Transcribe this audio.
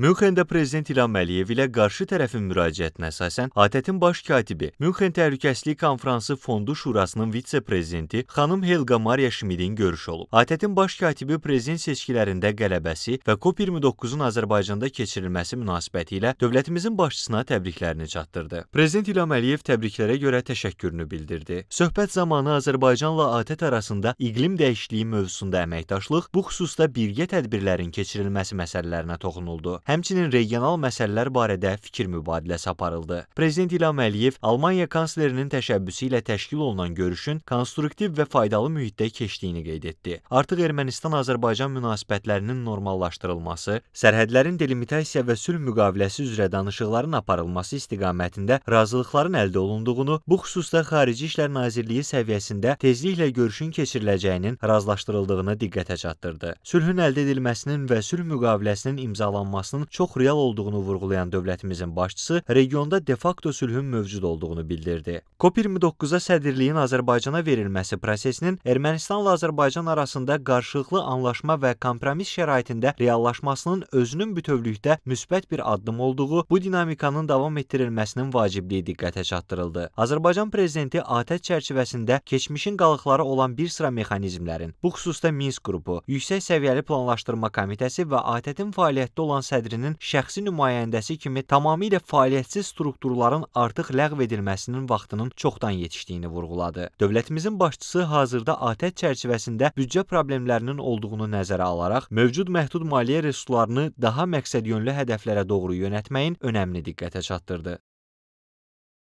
Münxendə prezident İlham Əliyev ilə qarşı tərəfin müraciətinə əsasən ATƏT-in baş katibi, Münxen Təhlükəsizlik Konfransı Fondu Şurasının vitse-prezidenti xanım Helga Maria Şmidin görüşü olub. ATƏT-in baş katibi prezident seçkilərində qələbəsi və COP29-un Azərbaycanda keçirilməsi münasibətilə dövlətimizin başçısına təbriklərini çatdırdı. Prezident İlham Əliyev təbriklərə görə təşəkkürünü bildirdi. Söhbət zamanı Azərbaycanla ATƏT arasında iqlim dəyişikliyi mövzusunda əməkdaşlıq, bu xüsusda birgə tədbirlərin keçirilməsi məsələlərinə toxunuldu həmçinin regional məsələlər barədə fikir mübadiləsi aparıldı. Prezident İlham Əliyev Almaniya kanslerinin təşəbbüsü ilə təşkil olunan görüşün konstruktiv və faydalı mühitdə keçdiyini qeyd etdi. Artıq Ermənistan-Azərbaycan münasibətlərinin normallaşdırılması, sərhədlərin delimitasiya və sülh müqaviləsi üzrə danışıqların aparılması istiqamətində razılıqların əldə olunduğunu, bu xüsusda Xarici İşlər Nazirliyi səviyyəsində tezliklə görüşün keçiriləcəyinin razılaşdırıldığını diqqətə çatdırdı. Sülhün əldə edilməsinin və sülh müqaviləsinin imzalanmasının arzusunun çox real olduğunu vurğulayan dövlətimizin başçısı regionda de-facto sülhün mövcud olduğunu bildirdi. COP29-a sədrliyin Azərbaycana verilməsi prosesinin Ermənistanla Azərbaycan arasında qarşılıqlı anlaşma və kompromis şəraitində reallaşmasının özünün bütövlükdə müsbət bir addım olduğu, bu dinamikanın davam etdirilməsinin vacibliyi diqqətə çatdırıldı. Azərbaycan prezidenti ATƏT çərçivəsində keçmişin qalıqları olan bir sıra mexanizmlərin, bu xüsusda Minsk qrupu, yüksək səviyyəli planlaşdırma komitəsi və ATƏT-in fəaliyyətdə olan sədri sədrinin şəxsi nümayəndəsi kimi tamamilə fəaliyyətsiz strukturların artıq ləğv edilməsinin vaxtının çoxdan yetişdiyini vurğuladı. Dövlətimizin başçısı hazırda ATƏT çərçivəsində büdcə problemlərinin olduğunu nəzərə alaraq mövcud məhdud maliyyə resurslarını daha məqsədyönlü hədəflərə doğru yönəltməyin önəmini diqqətə çatdırdı.